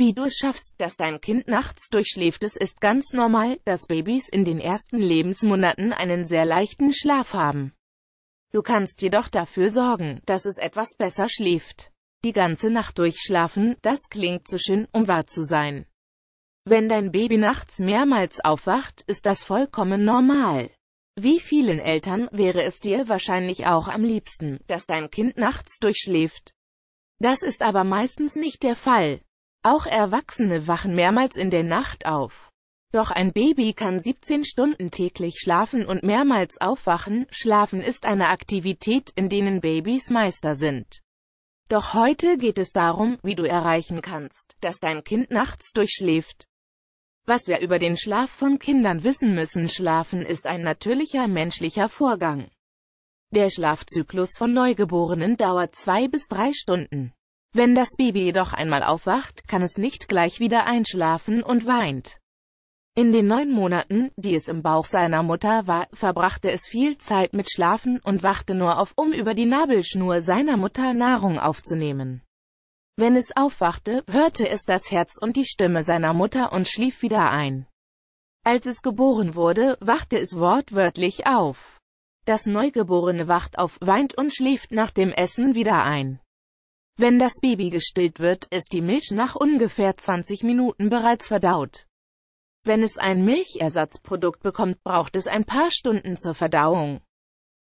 Wie du es schaffst, dass dein Kind nachts durchschläft, es ist ganz normal, dass Babys in den ersten Lebensmonaten einen sehr leichten Schlaf haben. Du kannst jedoch dafür sorgen, dass es etwas besser schläft. Die ganze Nacht durchschlafen, das klingt zu so schön, um wahr zu sein. Wenn dein Baby nachts mehrmals aufwacht, ist das vollkommen normal. Wie vielen Eltern wäre es dir wahrscheinlich auch am liebsten, dass dein Kind nachts durchschläft. Das ist aber meistens nicht der Fall. Auch Erwachsene wachen mehrmals in der Nacht auf. Doch ein Baby kann 17 Stunden täglich schlafen und mehrmals aufwachen. Schlafen ist eine Aktivität, in denen Babys Meister sind. Doch heute geht es darum, wie du erreichen kannst, dass dein Kind nachts durchschläft. Was wir über den Schlaf von Kindern wissen müssen, Schlafen ist ein natürlicher menschlicher Vorgang. Der Schlafzyklus von Neugeborenen dauert zwei bis drei Stunden. Wenn das Baby jedoch einmal aufwacht, kann es nicht gleich wieder einschlafen und weint. In den neun Monaten, die es im Bauch seiner Mutter war, verbrachte es viel Zeit mit Schlafen und wachte nur auf, um über die Nabelschnur seiner Mutter Nahrung aufzunehmen. Wenn es aufwachte, hörte es das Herz und die Stimme seiner Mutter und schlief wieder ein. Als es geboren wurde, wachte es wortwörtlich auf. Das Neugeborene wacht auf, weint und schläft nach dem Essen wieder ein. Wenn das Baby gestillt wird, ist die Milch nach ungefähr 20 Minuten bereits verdaut. Wenn es ein Milchersatzprodukt bekommt, braucht es ein paar Stunden zur Verdauung.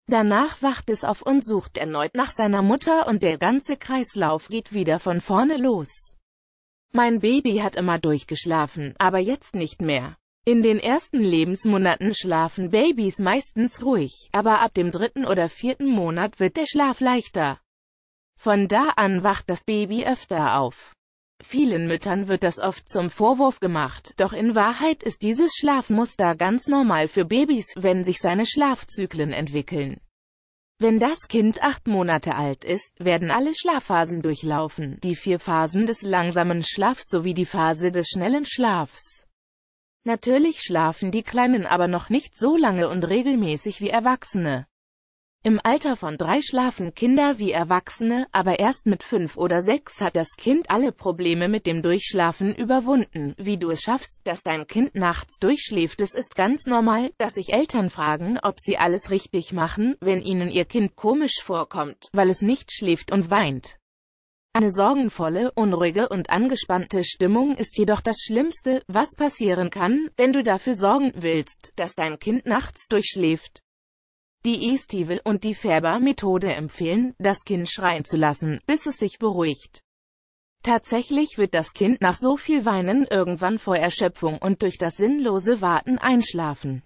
Danach wacht es auf und sucht erneut nach seiner Mutter und der ganze Kreislauf geht wieder von vorne los. Mein Baby hat immer durchgeschlafen, aber jetzt nicht mehr. In den ersten Lebensmonaten schlafen Babys meistens ruhig, aber ab dem dritten oder vierten Monat wird der Schlaf leichter. Von da an wacht das Baby öfter auf. Vielen Müttern wird das oft zum Vorwurf gemacht, doch in Wahrheit ist dieses Schlafmuster ganz normal für Babys, wenn sich seine Schlafzyklen entwickeln. Wenn das Kind acht Monate alt ist, werden alle Schlafphasen durchlaufen, die vier Phasen des langsamen Schlafs sowie die Phase des schnellen Schlafs. Natürlich schlafen die Kleinen aber noch nicht so lange und regelmäßig wie Erwachsene. Im Alter von drei schlafen Kinder wie Erwachsene, aber erst mit fünf oder sechs hat das Kind alle Probleme mit dem Durchschlafen überwunden. Wie du es schaffst, dass dein Kind nachts durchschläft, es ist ganz normal, dass sich Eltern fragen, ob sie alles richtig machen, wenn ihnen ihr Kind komisch vorkommt, weil es nicht schläft und weint. Eine sorgenvolle, unruhige und angespannte Stimmung ist jedoch das Schlimmste, was passieren kann, wenn du dafür sorgen willst, dass dein Kind nachts durchschläft. Die E-Stivel und die Färber-Methode empfehlen, das Kind schreien zu lassen, bis es sich beruhigt. Tatsächlich wird das Kind nach so viel Weinen irgendwann vor Erschöpfung und durch das sinnlose Warten einschlafen.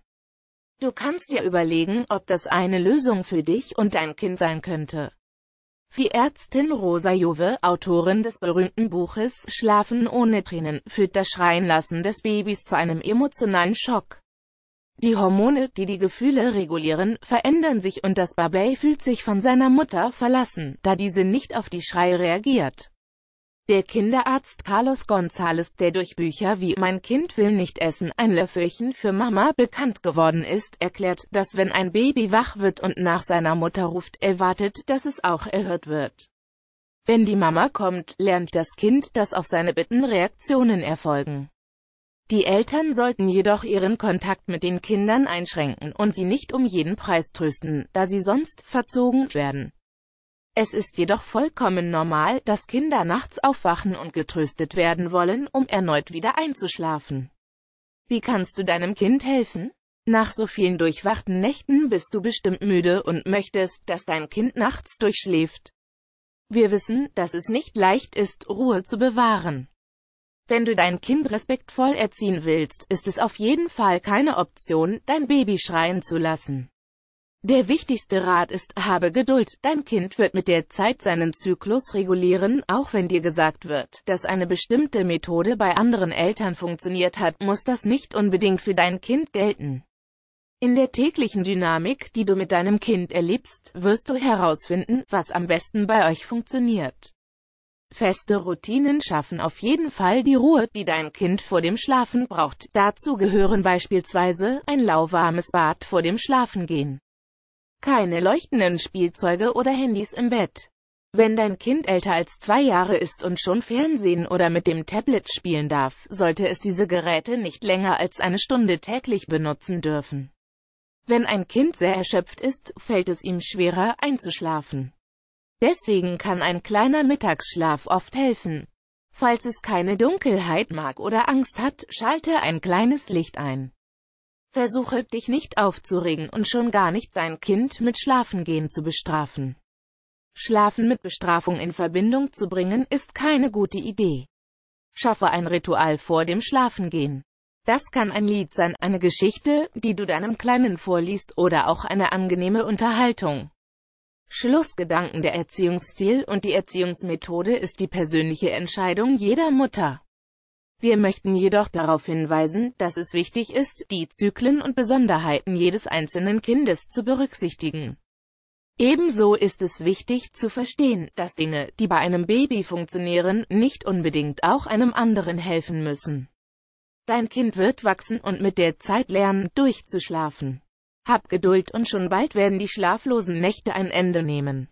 Du kannst dir überlegen, ob das eine Lösung für dich und dein Kind sein könnte. Die Ärztin Rosa Jove, Autorin des berühmten Buches Schlafen ohne Tränen, führt das Schreienlassen des Babys zu einem emotionalen Schock. Die Hormone, die die Gefühle regulieren, verändern sich und das Babay fühlt sich von seiner Mutter verlassen, da diese nicht auf die Schreie reagiert. Der Kinderarzt Carlos González, der durch Bücher wie Mein Kind will nicht essen, ein Löffelchen für Mama bekannt geworden ist, erklärt, dass wenn ein Baby wach wird und nach seiner Mutter ruft, erwartet, dass es auch erhört wird. Wenn die Mama kommt, lernt das Kind, dass auf seine Bitten Reaktionen erfolgen. Die Eltern sollten jedoch ihren Kontakt mit den Kindern einschränken und sie nicht um jeden Preis trösten, da sie sonst verzogen werden. Es ist jedoch vollkommen normal, dass Kinder nachts aufwachen und getröstet werden wollen, um erneut wieder einzuschlafen. Wie kannst du deinem Kind helfen? Nach so vielen durchwachten Nächten bist du bestimmt müde und möchtest, dass dein Kind nachts durchschläft. Wir wissen, dass es nicht leicht ist, Ruhe zu bewahren. Wenn du dein Kind respektvoll erziehen willst, ist es auf jeden Fall keine Option, dein Baby schreien zu lassen. Der wichtigste Rat ist, habe Geduld, dein Kind wird mit der Zeit seinen Zyklus regulieren, auch wenn dir gesagt wird, dass eine bestimmte Methode bei anderen Eltern funktioniert hat, muss das nicht unbedingt für dein Kind gelten. In der täglichen Dynamik, die du mit deinem Kind erlebst, wirst du herausfinden, was am besten bei euch funktioniert. Feste Routinen schaffen auf jeden Fall die Ruhe, die dein Kind vor dem Schlafen braucht. Dazu gehören beispielsweise ein lauwarmes Bad vor dem Schlafengehen, keine leuchtenden Spielzeuge oder Handys im Bett. Wenn dein Kind älter als zwei Jahre ist und schon Fernsehen oder mit dem Tablet spielen darf, sollte es diese Geräte nicht länger als eine Stunde täglich benutzen dürfen. Wenn ein Kind sehr erschöpft ist, fällt es ihm schwerer einzuschlafen. Deswegen kann ein kleiner Mittagsschlaf oft helfen. Falls es keine Dunkelheit mag oder Angst hat, schalte ein kleines Licht ein. Versuche dich nicht aufzuregen und schon gar nicht dein Kind mit Schlafengehen zu bestrafen. Schlafen mit Bestrafung in Verbindung zu bringen, ist keine gute Idee. Schaffe ein Ritual vor dem Schlafengehen. Das kann ein Lied sein, eine Geschichte, die du deinem Kleinen vorliest oder auch eine angenehme Unterhaltung. Schlussgedanken der Erziehungsstil und die Erziehungsmethode ist die persönliche Entscheidung jeder Mutter. Wir möchten jedoch darauf hinweisen, dass es wichtig ist, die Zyklen und Besonderheiten jedes einzelnen Kindes zu berücksichtigen. Ebenso ist es wichtig zu verstehen, dass Dinge, die bei einem Baby funktionieren, nicht unbedingt auch einem anderen helfen müssen. Dein Kind wird wachsen und mit der Zeit lernen, durchzuschlafen. Hab Geduld und schon bald werden die schlaflosen Nächte ein Ende nehmen.